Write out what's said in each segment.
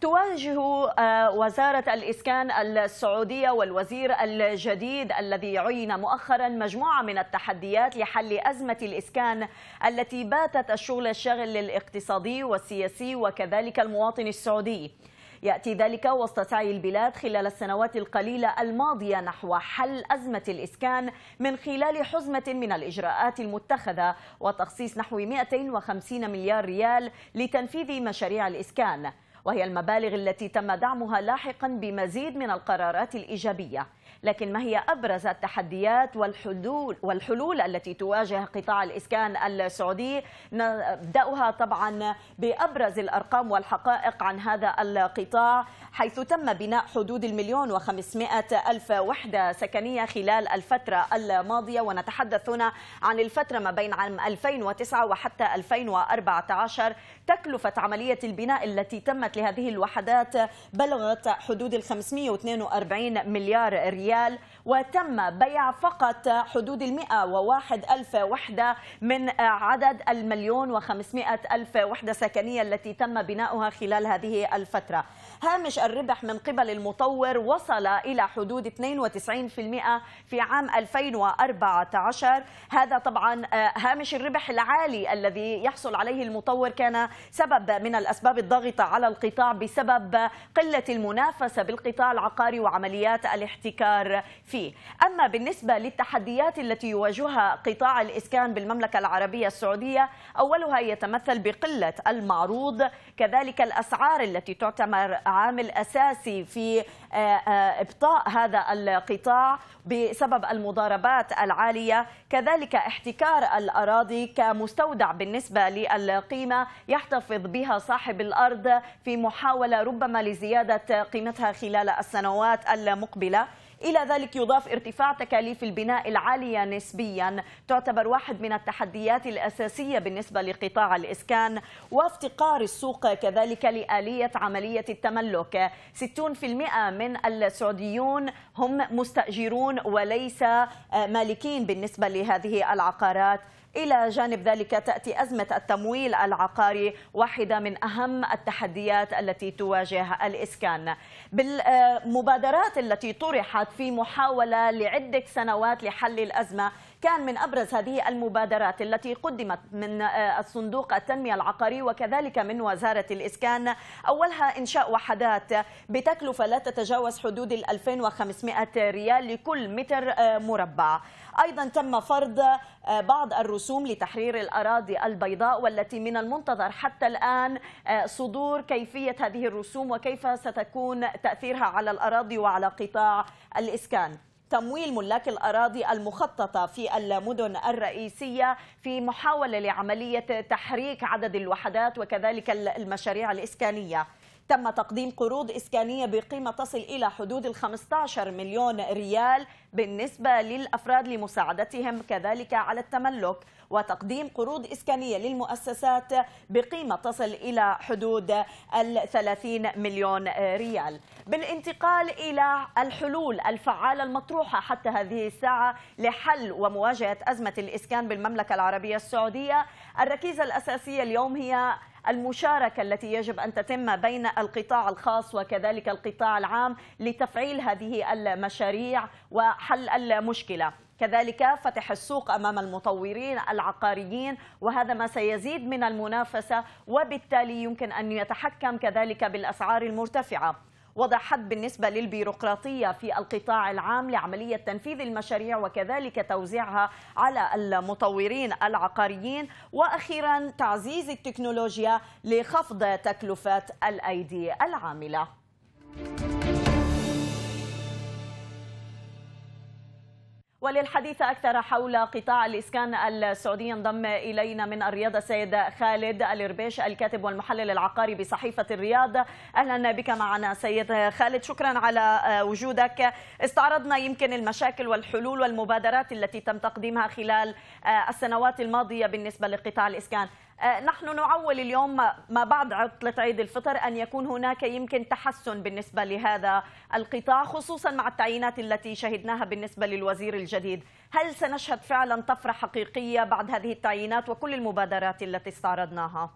تواجه آه، وزارة الإسكان السعودية والوزير الجديد الذي عين مؤخرا مجموعة من التحديات لحل أزمة الإسكان التي باتت الشغل الشاغل للاقتصادي والسياسي وكذلك المواطن السعودي يأتي ذلك وسط سعي البلاد خلال السنوات القليلة الماضية نحو حل أزمة الإسكان من خلال حزمة من الإجراءات المتخذة وتخصيص نحو 250 مليار ريال لتنفيذ مشاريع الإسكان وهي المبالغ التي تم دعمها لاحقا بمزيد من القرارات الإيجابية لكن ما هي أبرز التحديات والحلول, والحلول التي تواجه قطاع الإسكان السعودي نبدأها طبعا بأبرز الأرقام والحقائق عن هذا القطاع حيث تم بناء حدود المليون وخمسمائة ألف وحدة سكنية خلال الفترة الماضية ونتحدث هنا عن الفترة ما بين عام 2009 وحتى 2014 تكلفة عملية البناء التي تمت لهذه الوحدات بلغت حدود ال 542 مليار ريال Yeah. وتم بيع فقط حدود ال وواحد ألف وحدة من عدد المليون وخمسمائة ألف وحدة سكنية التي تم بناؤها خلال هذه الفترة هامش الربح من قبل المطور وصل إلى حدود 92% في عام 2014 هذا طبعا آه، هامش الربح العالي الذي يحصل عليه المطور كان سبب من الأسباب الضاغطة على القطاع بسبب قلة المنافسة بالقطاع العقاري وعمليات الاحتكار فيه أما بالنسبة للتحديات التي يواجهها قطاع الإسكان بالمملكة العربية السعودية أولها يتمثل بقلة المعروض كذلك الأسعار التي تعتبر عامل أساسي في آه، آه، إبطاء هذا القطاع بسبب المضاربات العالية كذلك احتكار الأراضي كمستودع بالنسبة للقيمة يحتفظ بها صاحب الأرض في محاولة ربما لزيادة قيمتها خلال السنوات المقبلة إلى ذلك يضاف ارتفاع تكاليف البناء العالية نسبيا تعتبر واحد من التحديات الأساسية بالنسبة لقطاع الإسكان وافتقار السوق كذلك لآلية عملية التملك 60% من السعوديون هم مستأجرون وليس مالكين بالنسبة لهذه العقارات إلى جانب ذلك تأتي أزمة التمويل العقاري واحدة من أهم التحديات التي تواجه الإسكان بالمبادرات التي طرحت في محاولة لعدة سنوات لحل الأزمة كان من أبرز هذه المبادرات التي قدمت من آه، الصندوق التنمية العقاري وكذلك من وزارة الإسكان أولها إنشاء وحدات بتكلفة لا تتجاوز حدود ال 2500 ريال لكل متر آه، مربع أيضا تم فرض آه، بعض الرسوم لتحرير الأراضي البيضاء والتي من المنتظر حتى الآن صدور كيفية هذه الرسوم وكيف ستكون تأثيرها على الأراضي وعلى قطاع الإسكان تمويل ملاك الأراضي المخططة في المدن الرئيسية في محاولة لعملية تحريك عدد الوحدات وكذلك المشاريع الإسكانية تم تقديم قروض إسكانية بقيمة تصل إلى حدود ال 15 مليون ريال بالنسبة للأفراد لمساعدتهم كذلك على التملك وتقديم قروض إسكانية للمؤسسات بقيمة تصل إلى حدود الثلاثين مليون ريال بالانتقال إلى الحلول الفعالة المطروحة حتى هذه الساعة لحل ومواجهة أزمة الإسكان بالمملكة العربية السعودية الركيزة الأساسية اليوم هي المشاركة التي يجب أن تتم بين القطاع الخاص وكذلك القطاع العام لتفعيل هذه المشاريع وحل المشكلة كذلك فتح السوق أمام المطورين العقاريين وهذا ما سيزيد من المنافسة وبالتالي يمكن أن يتحكم كذلك بالأسعار المرتفعة وضع حد بالنسبة للبيروقراطية في القطاع العام لعملية تنفيذ المشاريع وكذلك توزيعها على المطورين العقاريين وأخيرا تعزيز التكنولوجيا لخفض تكلفة الأيدي العاملة. وللحديث أكثر حول قطاع الإسكان السعودي ينضم إلينا من الرياض السيد خالد الربيش الكاتب والمحلل العقاري بصحيفة الرياض أهلا بك معنا سيد خالد شكرا على وجودك استعرضنا يمكن المشاكل والحلول والمبادرات التي تم تقديمها خلال السنوات الماضية بالنسبة لقطاع الإسكان آه، نحن نعول اليوم ما بعد عطلة عيد الفطر أن يكون هناك يمكن تحسن بالنسبة لهذا القطاع خصوصا مع التعيينات التي شهدناها بالنسبة للوزير الجديد هل سنشهد فعلا طفرة حقيقية بعد هذه التعيينات وكل المبادرات التي استعرضناها؟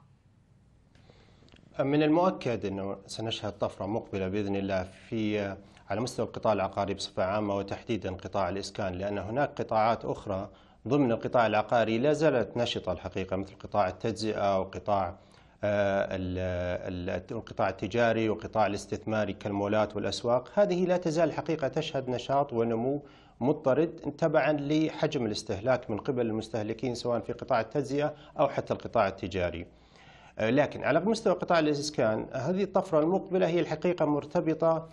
من المؤكد أنه سنشهد طفرة مقبلة بإذن الله في على مستوى القطاع العقاري بصفة عامة وتحديدا قطاع الإسكان لأن هناك قطاعات أخرى ضمن القطاع العقاري لا زالت نشطة الحقيقة مثل قطاع التجزئة وقطاع آه، القطاع التجاري وقطاع الاستثماري كالمولات والأسواق هذه لا تزال الحقيقة تشهد نشاط ونمو مضطرد تبعا لحجم الاستهلاك من قبل المستهلكين سواء في قطاع التجزئة أو حتى القطاع التجاري آه، لكن على مستوى قطاع الإسكان هذه الطفرة المقبلة هي الحقيقة مرتبطة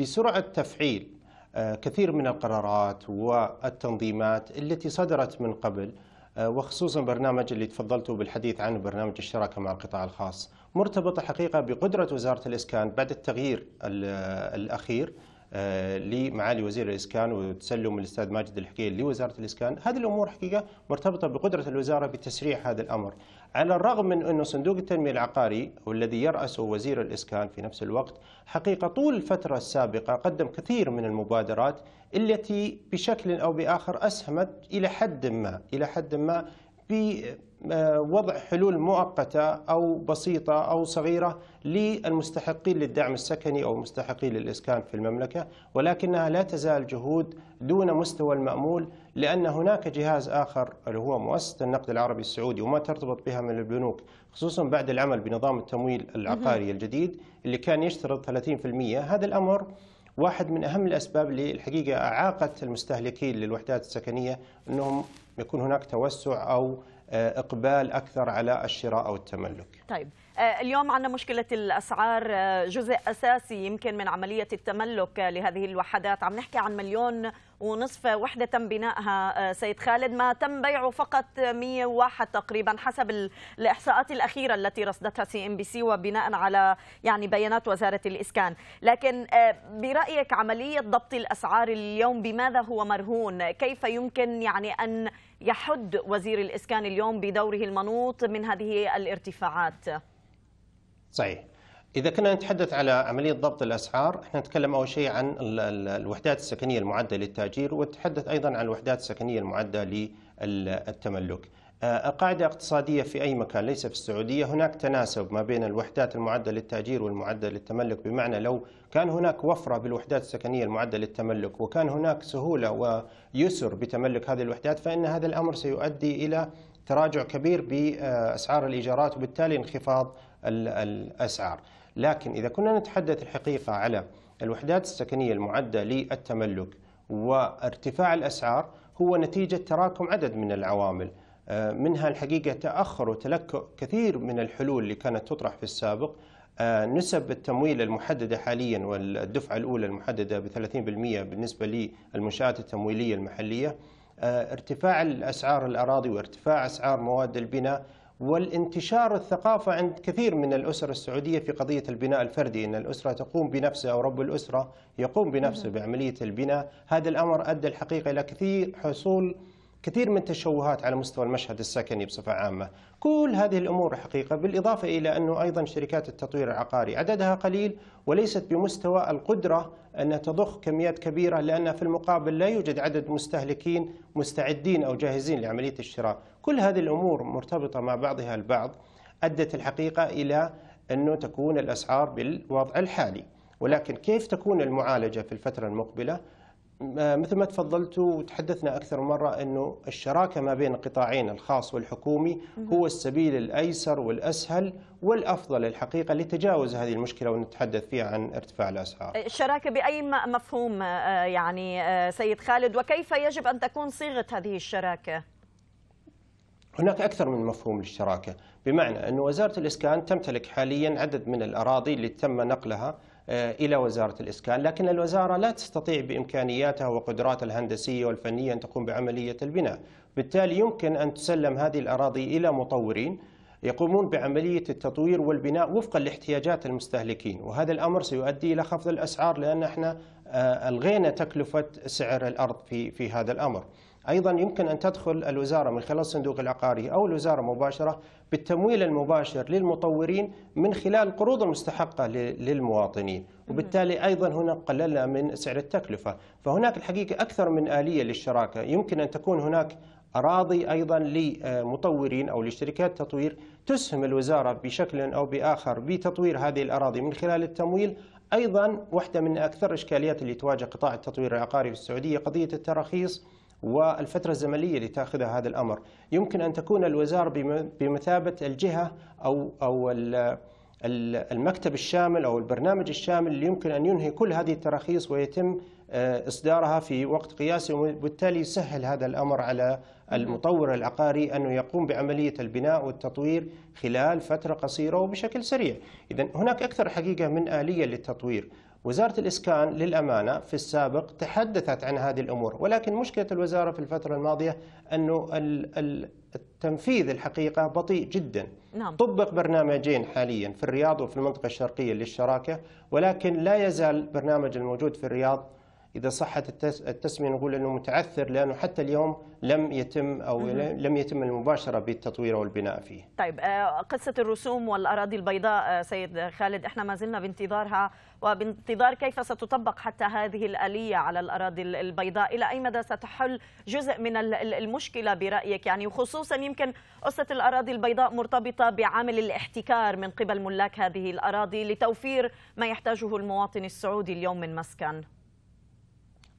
بسرعة تفعيل آه، كثير من القرارات والتنظيمات التي صدرت من قبل آه، وخصوصا برنامج اللي تفضلتوا بالحديث عنه برنامج الشراكة مع القطاع الخاص مرتبطة حقيقة بقدرة وزارة الإسكان بعد التغيير الأخير آه، لمعالي وزير الإسكان وتسلم الأستاذ ماجد الحكيل لوزارة الإسكان هذه الأمور حقيقة مرتبطة بقدرة الوزارة بتسريع هذا الأمر على الرغم من أنه صندوق التنمية العقاري والذي يرأسه وزير الإسكان في نفس الوقت حقيقة طول الفترة السابقة قدم كثير من المبادرات التي بشكل أو بآخر أسهمت إلى حد ما إلى حد ما آه، وضع حلول مؤقتة أو بسيطة أو صغيرة للمستحقين للدعم السكني أو المستحقين للإسكان في المملكة ولكنها لا تزال جهود دون مستوى المأمول لأن هناك جهاز آخر اللي هو مؤسسة النقد العربي السعودي وما ترتبط بها من البنوك خصوصا بعد العمل بنظام التمويل العقاري الجديد اللي كان يشترط 30% هذا الأمر واحد من أهم الأسباب اللي الحقيقة أعاقت المستهلكين للوحدات السكنية أنهم يكون هناك توسع أو آه، اقبال اكثر على الشراء او التملك. طيب آه، اليوم عندنا مشكله الاسعار آه، جزء اساسي يمكن من عمليه التملك لهذه الوحدات، عم نحكي عن مليون ونصف وحدة تم بنائها آه، سيد خالد ما تم بيعه فقط 101 تقريبا حسب الإحصاءات الأخيرة التي رصدتها سي ام بي سي وبناء على يعني بيانات وزارة الإسكان لكن آه، برأيك عملية ضبط الأسعار اليوم بماذا هو مرهون كيف يمكن يعني أن يحد وزير الإسكان اليوم بدوره المنوط من هذه الارتفاعات صحيح إذا كنا نتحدث على عملية ضبط الأسعار، احنا نتكلم أول شيء عن الوحدات السكنية المعدة للتأجير ونتحدث أيضا عن الوحدات السكنية المعدة للتملك. آه، قاعدة اقتصادية في أي مكان ليس في السعودية هناك تناسب ما بين الوحدات المعدة للتأجير والمعدة للتملك بمعنى لو كان هناك وفرة بالوحدات السكنية المعدة للتملك وكان هناك سهولة ويسر بتملك هذه الوحدات فإن هذا الأمر سيؤدي إلى تراجع كبير بأسعار الإيجارات وبالتالي انخفاض الأسعار لكن إذا كنا نتحدث الحقيقة على الوحدات السكنية المعدة للتملك وارتفاع الأسعار هو نتيجة تراكم عدد من العوامل آه، منها الحقيقة تأخر وتلكؤ كثير من الحلول اللي كانت تطرح في السابق آه، نسب التمويل المحددة حاليا والدفعة الأولى المحددة ب 30% بالنسبة للمنشآت التمويلية المحلية آه، ارتفاع الأسعار الأراضي وارتفاع أسعار مواد البناء والانتشار الثقافة عند كثير من الأسر السعودية في قضية البناء الفردي أن الأسرة تقوم بنفسها أو رب الأسرة يقوم بنفسه بعملية البناء هذا الأمر أدى الحقيقة إلى كثير حصول كثير من التشوهات على مستوى المشهد السكني بصفة عامة كل هذه الأمور حقيقة بالإضافة إلى أنه أيضا شركات التطوير العقاري عددها قليل وليست بمستوى القدرة أن تضخ كميات كبيرة لأن في المقابل لا يوجد عدد مستهلكين مستعدين أو جاهزين لعملية الشراء كل هذه الأمور مرتبطة مع بعضها البعض أدت الحقيقة إلى أنه تكون الأسعار بالوضع الحالي ولكن كيف تكون المعالجة في الفترة المقبلة آه، مثل ما تفضلتوا وتحدثنا أكثر مرة أنه الشراكة ما بين القطاعين الخاص والحكومي هو السبيل الأيسر والأسهل والأفضل الحقيقة لتجاوز هذه المشكلة ونتحدث فيها عن ارتفاع الأسعار الشراكة بأي مفهوم آه، آه، يعني سيد خالد وكيف يجب أن تكون صيغة هذه الشراكة؟ هناك أكثر من مفهوم للشراكة بمعنى أن وزارة الإسكان تمتلك حاليا عدد من الأراضي اللي تم نقلها آه، إلى وزارة الإسكان لكن الوزارة لا تستطيع بإمكانياتها وقدراتها الهندسية والفنية أن تقوم بعملية البناء بالتالي يمكن أن تسلم هذه الأراضي إلى مطورين يقومون بعملية التطوير والبناء وفقا لاحتياجات المستهلكين وهذا الأمر سيؤدي إلى خفض الأسعار لأن احنا آه، ألغينا تكلفة سعر الأرض في, في هذا الأمر أيضا يمكن أن تدخل الوزارة من خلال الصندوق العقاري أو الوزارة مباشرة بالتمويل المباشر للمطورين من خلال القروض المستحقة للمواطنين وبالتالي أيضا هنا قللنا من سعر التكلفة فهناك الحقيقة أكثر من آلية للشراكة يمكن أن تكون هناك أراضي أيضا لمطورين أو لشركات تطوير تسهم الوزارة بشكل أو بآخر بتطوير هذه الأراضي من خلال التمويل أيضا واحدة من أكثر الإشكاليات اللي تواجه قطاع التطوير العقاري في السعودية قضية التراخيص والفترة الزمنية اللي تأخذها هذا الأمر يمكن أن تكون الوزارة بمثابة الجهة أو, أو المكتب الشامل أو البرنامج الشامل اللي يمكن أن ينهي كل هذه التراخيص ويتم آه، إصدارها في وقت قياسي وبالتالي يسهل هذا الأمر على المطور العقاري أنه يقوم بعملية البناء والتطوير خلال فترة قصيرة وبشكل سريع إذا هناك أكثر حقيقة من آلية للتطوير وزارة الإسكان للأمانة في السابق تحدثت عن هذه الأمور ولكن مشكلة الوزارة في الفترة الماضية أنه التنفيذ الحقيقة بطيء جدا نعم. طبق برنامجين حاليا في الرياض وفي المنطقة الشرقية للشراكة ولكن لا يزال برنامج الموجود في الرياض اذا صحت التسميه نقول انه متعثر لانه حتى اليوم لم يتم او لم يتم المباشره بالتطوير والبناء فيه. طيب آه، قصه الرسوم والاراضي البيضاء آه، سيد خالد احنا ما زلنا بانتظارها وبانتظار كيف ستطبق حتى هذه الاليه على الاراضي البيضاء الى اي مدى ستحل جزء من المشكله برايك يعني وخصوصا يمكن قصه الاراضي البيضاء مرتبطه بعامل الاحتكار من قبل ملاك هذه الاراضي لتوفير ما يحتاجه المواطن السعودي اليوم من مسكن.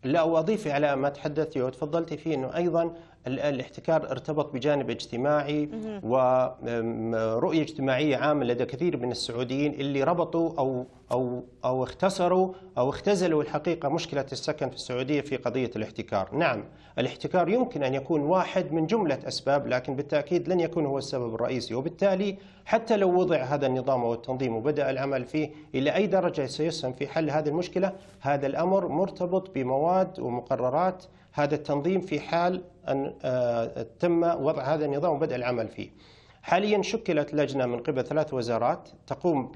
لا واضيف على ما تحدثتي وتفضلتي فيه انه ايضا الاحتكار ارتبط بجانب اجتماعي ورؤية اجتماعية عامة لدى كثير من السعوديين اللي ربطوا أو أو أو اختصروا أو اختزلوا الحقيقة مشكلة السكن في السعودية في قضية الاحتكار نعم الاحتكار يمكن أن يكون واحد من جملة أسباب لكن بالتأكيد لن يكون هو السبب الرئيسي وبالتالي حتى لو وضع هذا النظام او التنظيم وبدأ العمل فيه إلى أي درجة سيسهم في حل هذه المشكلة هذا الأمر مرتبط بمواد ومقررات هذا التنظيم في حال أن آه، تم وضع هذا النظام وبدأ العمل فيه حاليا شكلت لجنة من قبل ثلاث وزارات تقوم ب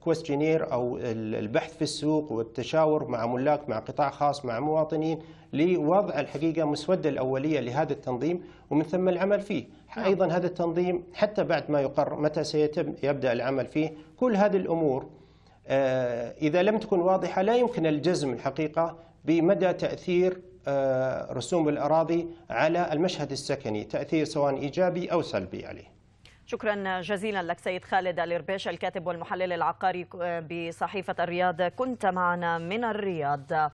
كويستشنير آه، آه، أو البحث في السوق والتشاور مع ملاك مع قطاع خاص مع مواطنين لوضع الحقيقة مسودة الأولية لهذا التنظيم ومن ثم العمل فيه نعم. أيضا هذا التنظيم حتى بعد ما يقر متى سيتم يبدأ العمل فيه كل هذه الأمور إذا لم تكن واضحة لا يمكن الجزم الحقيقة بمدى تأثير آه، رسوم الأراضي على المشهد السكني تأثير سواء إيجابي أو سلبي عليه شكرا جزيلا لك سيد خالد الربيش الكاتب والمحلل العقاري آه، بصحيفة الرياض كنت معنا من الرياض